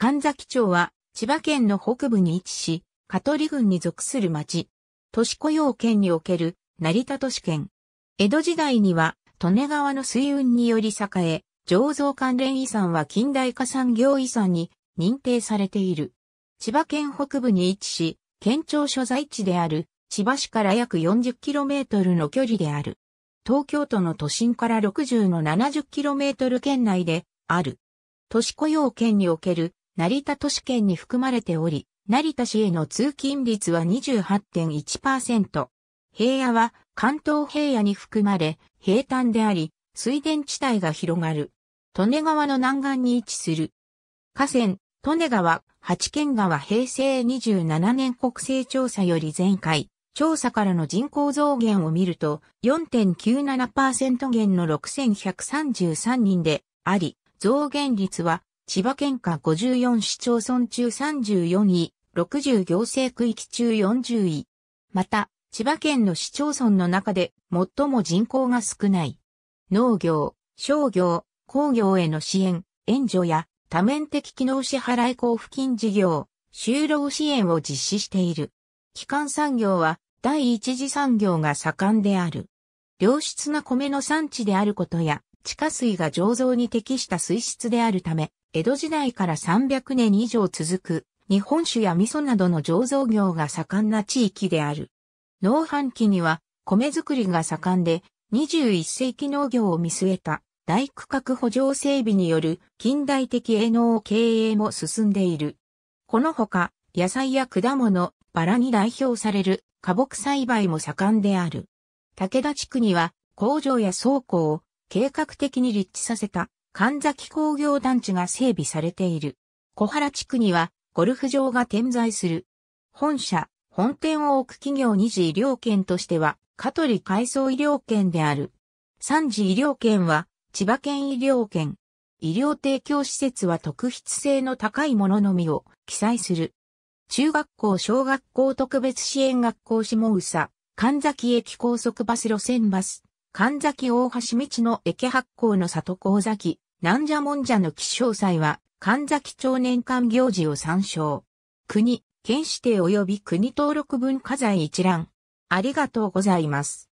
神崎町は千葉県の北部に位置し、香取郡に属する町。都市雇用圏における成田都市圏。江戸時代には、利根川の水運により栄え、醸造関連遺産は近代化産業遺産に認定されている。千葉県北部に位置し、県庁所在地である千葉市から約 40km の距離である。東京都の都心から60の 70km 圏内である。都市雇用圏における成田都市圏に含まれており、成田市への通勤率は28.1%。平野は関東平野に含まれ、平坦であり、水田地帯が広がる。利根川の南岸に位置する。河川、利根川、八軒川平成27年国勢調査より前回、調査からの人口増減を見ると、4.97%減の6133人であり、増減率は千葉県下54市町村中34位、60行政区域中40位。また、千葉県の市町村の中で最も人口が少ない。農業、商業、工業への支援、援助や多面的機能支払い交付金事業、就労支援を実施している。基幹産業は第一次産業が盛んである。良質な米の産地であることや、地下水が醸造に適した水質であるため、江戸時代から300年以上続く日本酒や味噌などの醸造業が盛んな地域である。農繁期には米作りが盛んで21世紀農業を見据えた大区画補助整備による近代的営農経営も進んでいる。このほか野菜や果物、バラに代表される花木栽培も盛んである。武田地区には工場や倉庫を計画的に立地させた神崎工業団地が整備されている。小原地区にはゴルフ場が点在する。本社、本店を置く企業2次医療圏としては、香取海藻医療圏である。3次医療圏は、千葉県医療圏。医療提供施設は特筆性の高いもののみを記載する。中学校小学校特別支援学校下宇佐、神崎駅高速バス路線バス、神崎大橋道の駅発行の里高崎、なんじゃもんじゃの吉祥祭は、神崎町年間行事を参照。国、県指定及び国登録文化財一覧。ありがとうございます。